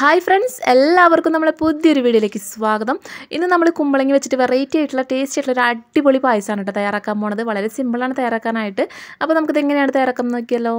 hi friends എല്ലാവർക്കും നമ്മളെ പുതിയൊരു വീഡിയോയിലേക്ക് സ്വാഗതം ഇന്ന് നമ്മൾ കുമ്പളങ്ങി വെച്ചിട്ട് വെറൈറ്റി ആയിട്ടുള്ള ടേസ്റ്റ് ആയിട്ടുള്ള ഒരു അടിപൊളി പായസമാണ് കേട്ടോ തയ്യാറാക്കാൻ പോണത് വളരെ സിമ്പിളാണ് തയ്യാറാക്കാനായിട്ട് അപ്പോൾ നമുക്കിത് എങ്ങനെയാണ് തയ്യാറാക്കാൻ നോക്കിയല്ലോ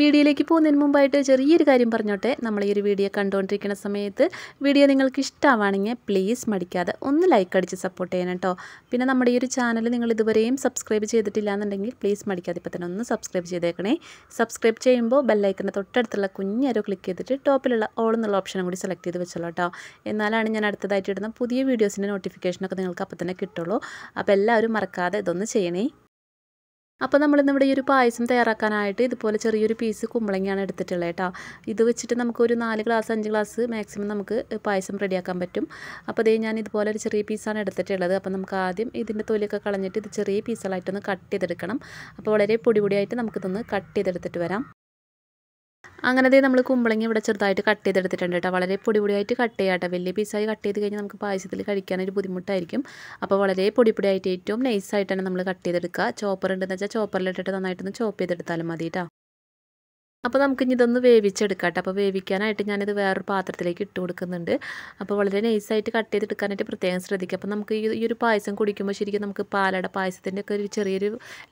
വീഡിയോയിലേക്ക് പോകുന്നതിന് മുമ്പായിട്ട് ചെറിയൊരു കാര്യം പറഞ്ഞോട്ടെ നമ്മൾ ഈ ഒരു വീഡിയോ കണ്ടുകൊണ്ടിരിക്കുന്ന സമയത്ത് വീഡിയോ നിങ്ങൾക്ക് ഇഷ്ടമാണെങ്കിൽ പ്ലീസ് മടിക്കാതെ ഒന്ന് ലൈക്ക് അടിച്ച് സപ്പോർട്ട് ചെയ്യണം കേട്ടോ പിന്നെ നമ്മുടെ ഈ ഒരു ചാനൽ നിങ്ങൾ ഇതുവരെയും സബ്സ്ക്രൈബ് ചെയ്തിട്ടില്ല എന്നുണ്ടെങ്കിൽ പ്ലീസ് മടിക്കാതെ ഇപ്പം തന്നെ ഒന്ന് സബ്സ്ക്രൈബ് ചെയ്തേക്കണേ സബ്സ്ക്രൈബ് ചെയ്യുമ്പോൾ ബെല്ലൈക്കൻ്റെ തൊട്ടടുത്തുള്ള കുഞ്ഞാരോ ക്ലിക്ക് ചെയ്തിട്ട് ടോപ്പിലുള്ള ഓൾ എന്നുള്ള ഓപ്ഷനും കൂടി സെലക്ട് ചെയ്ത് വെച്ചോളൂ കേട്ടോ എന്നാലാണ് ഞാൻ അടുത്തതായിട്ട് ഇടുന്ന പുതിയ വീഡിയോസിൻ്റെ നോട്ടിഫിക്കേഷനൊക്കെ നിങ്ങൾക്ക് അപ്പം തന്നെ കിട്ടുള്ളൂ അപ്പോൾ എല്ലാവരും മറക്കാതെ ഇതൊന്ന് ചെയ്യണേ അപ്പോൾ നമ്മൾ ഇവിടെ ഈ ഒരു പായസം തയ്യാറാക്കാനായിട്ട് ഇതുപോലെ ചെറിയൊരു പീസ് കുമ്പളങ്ങയാണ് എടുത്തിട്ടുള്ളത് കേട്ടോ ഇത് വെച്ചിട്ട് നമുക്കൊരു നാല് ഗ്ലാസ് അഞ്ച് ഗ്ലാസ് മാക്സിമം നമുക്ക് പായസം റെഡിയാക്കാൻ പറ്റും അപ്പോൾ അതേ ഞാൻ ഇതുപോലെ ഒരു ചെറിയ പീസാണ് എടുത്തിട്ടുള്ളത് അപ്പോൾ നമുക്ക് ആദ്യം ഇതിൻ്റെ തൊലിയൊക്കെ കളഞ്ഞിട്ട് ഇത് ചെറിയ പീസുകളായിട്ടൊന്ന് കട്ട് ചെയ്തെടുക്കണം അപ്പോൾ വളരെ പൊടി പൊടിയായിട്ട് നമുക്കിതൊന്ന് കട്ട് ചെയ്തെടുത്തിട്ട് വരാം അങ്ങനത്തെ നമ്മൾ കുമ്പളങ്ങി ഇവിടെ ചെറുതായിട്ട് കട്ട് ചെയ്തെടുത്തിട്ടുണ്ട് കേട്ടോ വളരെ പൊടി പൊടിയായിട്ട് കട്ട് കേട്ടോ വലിയ പീസായി കട്ട് ചെയ്ത് കഴിഞ്ഞാൽ നമുക്ക് പായസത്തിൽ കഴിക്കാനൊരു ബുദ്ധിമുട്ടായിരിക്കും അപ്പോൾ വളരെ പൊടി പൊടിയായിട്ട് ഏറ്റവും നൈസായിട്ടാണ് നമ്മൾ കട്ട് ചെയ്തെടുക്കുക ചോപ്പർ ഉണ്ടെന്ന് വെച്ചാൽ ചോപ്പറിലിട്ടിട്ട് നന്നായിട്ടൊന്ന് ചോപ്പ് ചെയ്തെടുത്താലും മതി കേട്ടോ അപ്പോൾ ഇനി ഇതൊന്ന് വേവിച്ചെടുക്കാട്ടോ അപ്പോൾ വേവിക്കാനായിട്ട് ഞാനിത് വേറൊരു പാത്രത്തിലേക്ക് ഇട്ട് കൊടുക്കുന്നുണ്ട് അപ്പോൾ വളരെ നൈസായിട്ട് കട്ട് ചെയ്തെടുക്കാനായിട്ട് പ്രത്യേകം ശ്രദ്ധിക്കുക അപ്പോൾ നമുക്ക് ഈ ഒരു പായസം കുടിക്കുമ്പോൾ ശരിക്കും നമുക്ക് പാലട പായസത്തിൻ്റെ ഒക്കെ ഒരു ചെറിയൊരു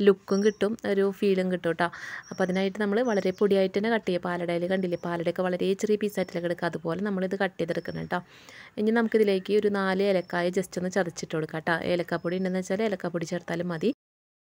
ലുക്കും കിട്ടും ഒരു ഫീലും കിട്ടും കേട്ടോ അപ്പോൾ അതിനായിട്ട് നമ്മൾ വളരെ പൊടിയായിട്ട് തന്നെ കട്ട് ചെയ്യുക പാലടയിൽ കണ്ടില്ലേ പാലടയൊക്കെ വളരെ ചെറിയ പീസായിട്ടില്ല കിടക്കുക അതുപോലെ നമ്മളിത് കട്ട് ചെയ്തെടുക്കണം കേട്ടോ ഇനി നമുക്കിതിലേക്ക് ഒരു നാല് ഏലക്കായ ജസ്റ്റ് ഒന്ന് ചതച്ചിട്ട് കൊടുക്കാം കേട്ടോ ഏലക്കാപ്പൊടി ഉണ്ടെന്ന് വെച്ചാൽ ഏലക്കാപ്പൊടി ചേർത്താലും മതി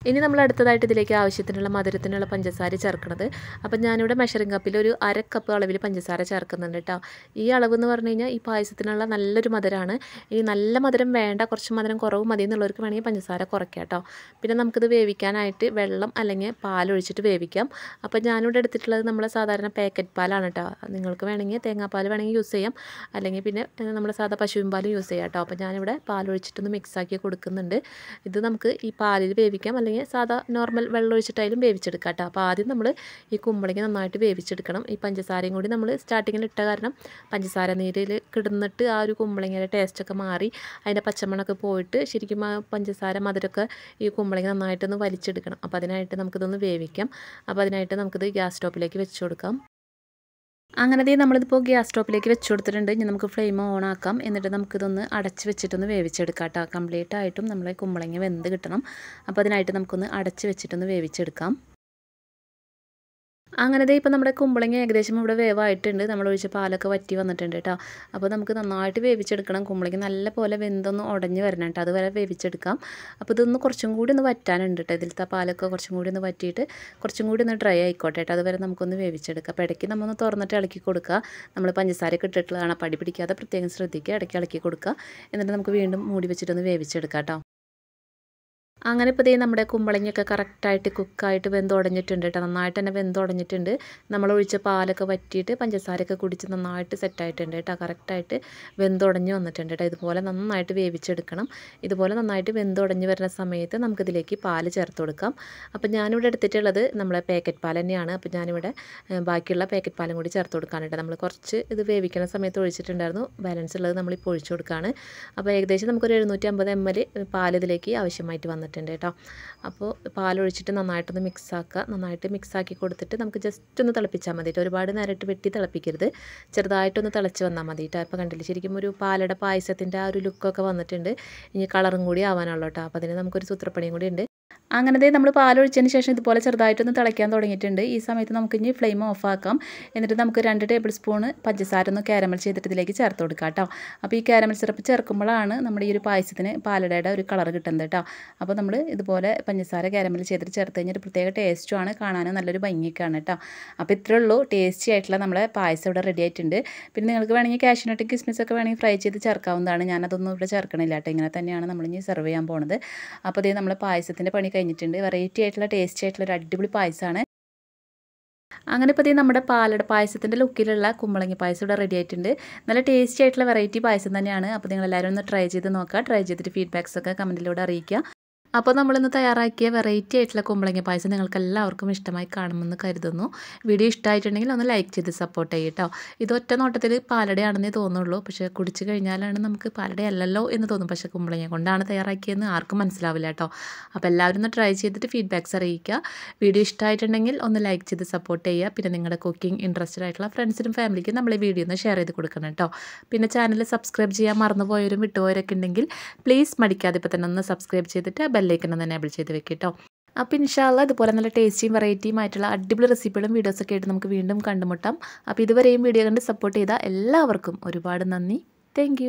ഇനി നമ്മൾ അടുത്തതായിട്ട് ഇതിലേക്ക് ആവശ്യത്തിനുള്ള മധുരത്തിനുള്ള പഞ്ചസാര ചേർക്കുന്നത് അപ്പം ഞാനിവിടെ മെഷറിംഗ് കപ്പിൽ ഒരു അര കപ്പ് അളവിൽ പഞ്ചസാര ചേർക്കുന്നുണ്ട് കേട്ടോ ഈ അളവ് എന്ന് പറഞ്ഞു കഴിഞ്ഞാൽ ഈ പായസത്തിനുള്ള നല്ലൊരു മധുരമാണ് ഇനി നല്ല മധുരം വേണ്ട കുറച്ച് മധുരം കുറവ് മതി എന്നുള്ളവർക്ക് വേണമെങ്കിൽ പഞ്ചസാര കുറയ്ക്കാം കേട്ടോ പിന്നെ നമുക്കിത് വേവിക്കാനായിട്ട് വെള്ളം അല്ലെങ്കിൽ പാലൊഴിച്ചിട്ട് വേവിക്കാം അപ്പം ഞാനിവിടെ എടുത്തിട്ടുള്ളത് നമ്മളെ സാധാരണ പാക്കറ്റ് പാലാണ് കേട്ടോ നിങ്ങൾക്ക് വേണമെങ്കിൽ തേങ്ങാപ്പാൽ വേണമെങ്കിൽ യൂസ് ചെയ്യാം അല്ലെങ്കിൽ പിന്നെ നമ്മുടെ സാധാ പശുവിൻ പാലും യൂസ് ചെയ്യാം കേട്ടോ അപ്പം ഞാനിവിടെ പാലൊഴിച്ചിട്ടൊന്ന് മിക്സാക്കി കൊടുക്കുന്നുണ്ട് ഇത് നമുക്ക് ഈ പാലിൽ വേവിക്കാം കുമ്പളങ്ങയെ സാധാ നോർമൽ വെള്ളം ഒഴിച്ചിട്ടായാലും വേവിച്ചെടുക്കാം കേട്ടോ അപ്പോൾ ആദ്യം നമ്മൾ ഈ കുമ്പളങ്ങ നന്നായിട്ട് വേവിച്ചെടുക്കണം ഈ പഞ്ചസാരയും കൂടി നമ്മൾ സ്റ്റാർട്ടിങ്ങിൽ ഇട്ട കാരണം പഞ്ചസാര നീരിൽ കിടന്നിട്ട് ആ ഒരു കുമ്പളങ്ങയുടെ ടേസ്റ്റൊക്കെ മാറി അതിൻ്റെ പച്ചമണൊക്കെ പോയിട്ട് ശരിക്കും ആ പഞ്ചസാര മധുരമൊക്കെ ഈ കുമ്പളങ്ങ നന്നായിട്ടൊന്ന് വലിച്ചെടുക്കണം അപ്പോൾ അതിനായിട്ട് നമുക്കിതൊന്ന് വേവിക്കാം അപ്പോൾ അതിനായിട്ട് നമുക്കിത് ഗ്യാസ് സ്റ്റോപ്പിലേക്ക് വെച്ച് കൊടുക്കാം അങ്ങനത്തെ നമ്മളിതിപ്പോൾ ഗ്യാസ് സ്റ്റോപ്പിലേക്ക് വെച്ച് കൊടുത്തിട്ടുണ്ട് ഇനി നമുക്ക് ഫ്ലെയിം ഓൺ ആക്കാം എന്നിട്ട് നമുക്കിതൊന്ന് അടച്ച് വെച്ചിട്ടൊന്ന് വേവിച്ചെടുക്കാം കേട്ടോ കംപ്ലീറ്റ് ആയിട്ടും നമ്മളെ കുമ്പളങ്ങ വെന്ത് കിട്ടണം അപ്പോൾ അതിനായിട്ട് നമുക്കൊന്ന് അടച്ച് വെച്ചിട്ടൊന്ന് വേവിച്ചെടുക്കാം അങ്ങനത്തെ ഇപ്പം നമ്മുടെ കുമ്പളങ്ങ ഏകദേശം ഇവിടെ വേവായിട്ടുണ്ട് നമ്മൾ ഒഴിച്ച പാലൊക്കെ വറ്റി വന്നിട്ടുണ്ട് കേട്ടോ അപ്പോൾ നമുക്ക് നന്നായിട്ട് വേവിച്ചെടുക്കണം കുമ്പളങ്ങ നല്ല പോലെ വെന്തൊന്ന് ഉടഞ്ഞ് വരണം കേട്ടോ അതുവരെ വേവിച്ചെടുക്കാം അപ്പോൾ ഇതൊന്ന് കുറച്ചും കൂടി ഒന്ന് വറ്റാനുണ്ട് കേട്ടോ ഇതിലത്തെ പാലൊക്കെ കുറച്ചും കൂടി ഒന്ന് വറ്റിയിട്ട് കുറച്ചും കൂടി ഒന്ന് ഡ്രൈ ആയിക്കോട്ടെ കേട്ടോ അതുവരെ നമുക്കൊന്ന് വേവിച്ചെടുക്കാം അപ്പോൾ ഇടയ്ക്ക് നമ്മൊന്ന് തുറന്നിട്ട് ഇളക്കി കൊടുക്കുക നമ്മൾ പഞ്ചസാരയൊക്കെ ഇട്ടിട്ടുള്ളതാണ് പടി പിടിക്കാതെ പ്രത്യേകം ശ്രദ്ധിക്കുക ഇടയ്ക്ക് ഇളക്കി കൊടുക്കുക എന്നിട്ട് നമുക്ക് വീണ്ടും മൂടി വെച്ചിട്ടൊന്ന് വേവിച്ചെടുക്കാം കേട്ടോ അങ്ങനെ ഇപ്പോൾ ദേ നമ്മുടെ കുമ്പളങ്ങയൊക്കെ കറക്റ്റായിട്ട് കുക്കായിട്ട് വെന്തുടഞ്ഞിട്ടുണ്ട് കേട്ടോ നന്നായിട്ട് തന്നെ വെന്തുടഞ്ഞിട്ടുണ്ട് നമ്മൾ ഒഴിച്ച പാലൊക്കെ വറ്റിയിട്ട് പഞ്ചസാരയൊക്കെ കുടിച്ച് നന്നായിട്ട് സെറ്റായിട്ടുണ്ട് കേട്ടോ കറക്റ്റായിട്ട് വെന്തുടഞ്ഞ് വന്നിട്ടുണ്ട് കേട്ടോ ഇതുപോലെ നന്നായിട്ട് വേവിച്ചെടുക്കണം ഇതുപോലെ നന്നായിട്ട് വെന്തുടഞ്ഞ് വരുന്ന സമയത്ത് നമുക്കിതിലേക്ക് പാല് ചേർത്ത് കൊടുക്കാം അപ്പോൾ ഞാനിവിടെ എടുത്തിട്ടുള്ളത് നമ്മളെ പാക്കറ്റ് പാൽ തന്നെയാണ് അപ്പോൾ ഞാനിവിടെ ബാക്കിയുള്ള പാക്കറ്റ് പാലും കൂടി ചേർത്ത് കൊടുക്കാനായിട്ട് നമ്മൾ കുറച്ച് ഇത് വേവിക്കുന്ന സമയത്ത് ഒഴിച്ചിട്ടുണ്ടായിരുന്നു ബാലൻസ് ഉള്ളത് നമ്മളിപ്പോൾ ഒഴിച്ചു കൊടുക്കുകയാണ് അപ്പോൾ ഏകദേശം നമുക്കൊരു എഴുന്നൂറ്റി അമ്പത് എം എൽ പാൽ ഇതിലേക്ക് ആവശ്യമായിട്ട് വന്നിട്ടുണ്ട് വന്നിട്ടുണ്ട് കേട്ടോ അപ്പോൾ പാലൊഴിച്ചിട്ട് നന്നായിട്ടൊന്ന് മിക്സ് നന്നായിട്ട് മിക്സ് ആക്കി കൊടുത്തിട്ട് നമുക്ക് ജസ്റ്റ് ഒന്ന് തിളപ്പിച്ചാൽ മതി ഒരുപാട് നേരിട്ട് വെട്ടി തിളപ്പിക്കരുത് ചെറുതായിട്ടൊന്ന് തിളച്ച് വന്നാൽ മതി കേട്ടോ അപ്പോൾ കണ്ടില്ല ശരിക്കും ഒരു പാലട പായസത്തിൻ്റെ ആ ഒരു ലുക്കൊക്കെ വന്നിട്ടുണ്ട് ഇനി കളറും കൂടി ആവാനുള്ളൂ കേട്ടോ അപ്പോൾ അതിന് നമുക്കൊരു സൂത്രപ്പണിയും കൂടി ഉണ്ട് അങ്ങനത്തെ നമ്മൾ പാലൊഴിച്ചതിന് ശേഷം ഇതുപോലെ ചെറുതായിട്ടൊന്ന് തിളയ്ക്കാൻ തുടങ്ങിയിട്ടുണ്ട് ഈ സമയത്ത് നമുക്ക് ഇനി ഫ്ലെയിം ഓഫാക്കാം എന്നിട്ട് നമുക്ക് രണ്ട് ടേബിൾ സ്പൂൺ പഞ്ചസാര ഒന്ന് കാരമൽ ചെയ്തിട്ട് ഇതിലേക്ക് ചേർത്ത് കൊടുക്കാം കേട്ടോ അപ്പോൾ ഈ കാരമൽ സിറപ്പ് ചേർക്കുമ്പോഴാണ് നമ്മുടെ ഈ ഒരു പായസത്തിന് പാലടയുടെ ഒരു കളർ കിട്ടുന്നത് കേട്ടോ അപ്പോൾ നമ്മൾ ഇതുപോലെ പഞ്ചസാര കാരമൽ ചെയ്തിട്ട് ചേർത്ത് കഴിഞ്ഞാൽ ഒരു പ്രത്യേക ടേസ്റ്റുമാണ് കാണാനും നല്ലൊരു ഭംഗിയൊക്കെയാണ് കേട്ടോ അപ്പോൾ ഇത്രയേ ഉള്ളൂ ടേസ്റ്റി ആയിട്ടുള്ള നമ്മുടെ പായസം ഇവിടെ റെഡി ആയിട്ടുണ്ട് പിന്നെ നിങ്ങൾക്ക് വേണമെങ്കിൽ കാഷ്യൂനട്ട് ഒക്കെ വേണമെങ്കിൽ ഫ്രൈ ചെയ്ത് ചേർക്കാവുന്നതാണ് ഞാനതൊന്നും ഇവിടെ ചേർക്കണില്ല കേട്ടോ ഇങ്ങനെ തന്നെയാണ് നമ്മളിനി സെർവ് ചെയ്യാൻ പോണത് അപ്പോൾ അതേ നമ്മളെ പായസത്തിൻ്റെ പണി കഴിഞ്ഞിട്ടുണ്ട് വെറൈറ്റി ആയിട്ടുള്ള ടേസ്റ്റി ആയിട്ടുള്ള ഒരു അടിപൊളി പായസമാണ് അങ്ങനെ ഇപ്പോൾ നമ്മുടെ പാലട പായസത്തിൻ്റെ ലുക്കിലുള്ള കുമ്പളങ്ങി പായസം ഇവിടെ റെഡി ആയിട്ടുണ്ട് നല്ല ടേസ്റ്റി ആയിട്ടുള്ള വെറൈറ്റി പായസം തന്നെയാണ് അപ്പോൾ നിങ്ങളെല്ലാവരും ഒന്ന് ട്രൈ ചെയ്ത് നോക്കുക ട്രൈ ചെയ്തിട്ട് ഫീഡ്ബാക്സ് ഒക്കെ കമൻറ്റിലൂടെ അറിയിക്കുക അപ്പോൾ നമ്മളിന്ന് തയ്യാറാക്കിയ വെറൈറ്റി ആയിട്ടുള്ള കുമ്പളങ്ങ പായസം നിങ്ങൾക്ക് എല്ലാവർക്കും ഇഷ്ടമായി കാണുമെന്ന് കരുതുന്നു വീഡിയോ ഇഷ്ടമായിട്ടുണ്ടെങ്കിൽ ഒന്ന് ലൈക്ക് ചെയ്ത് സപ്പോർട്ട് ചെയ്യും കേട്ടോ ഇത് ഒറ്റ നോട്ടത്തിൽ പാലടയാണെന്നേ തോന്നുള്ളൂ പക്ഷേ കുടിച്ചു കഴിഞ്ഞാലാണ് നമുക്ക് പാലടയല്ലല്ലോ എന്ന് തോന്നും പക്ഷേ കുമ്പളങ്ങ കൊണ്ടാണ് തയ്യാറാക്കിയെന്ന് ആർക്കും മനസ്സിലാവില്ല കേട്ടോ അപ്പോൾ എല്ലാവരും ഒന്ന് ട്രൈ ചെയ്തിട്ട് ഫീഡ്ബാക്ക്സ് അറിയിക്കുക വീഡിയോ ഇഷ്ടമായിട്ടുണ്ടെങ്കിൽ ഒന്ന് ലൈക്ക് ചെയ്ത് സപ്പോർട്ട് ചെയ്യുക പിന്നെ നിങ്ങളുടെ കുക്കിംഗ് ഇൻട്രസ്റ്റഡ് ആയിട്ടുള്ള ഫ്രണ്ട്സിനും ഫാമിലിക്കും നമ്മൾ വീഡിയോ ഒന്ന് ഷെയർ ചെയ്ത് കൊടുക്കണം കേട്ടോ പിന്നെ ചാനൽ സബ്സ്ക്രൈബ് ചെയ്യാൻ മറന്നുപോയവരും വിട്ടുപോയവരൊക്കെ ഉണ്ടെങ്കിൽ പ്ലീസ് മടിക്കാതെ ഇപ്പോൾ തന്നെ ഒന്ന് സബ്സ്ക്രൈബ് ചെയ്തിട്ട് ബെല്ലൈക്കണം തന്നെ എബിൾ ചെയ്ത് വെക്കുക കേട്ടോ അപ്പോൾ ഇൻഷാല്ല ഇതുപോലെ നല്ല ടേസ്റ്റിയും വെറൈറ്റിയും ആയിട്ടുള്ള അടിപൊളി റെസിപ്പികളും വീഡിയോസൊക്കെ ആയിട്ട് നമുക്ക് വീണ്ടും കണ്ടുമുട്ടാം അപ്പോൾ ഇതുവരെയും വീഡിയോ കണ്ട് സപ്പോർട്ട് ചെയ്ത എല്ലാവർക്കും ഒരുപാട് നന്ദി താങ്ക്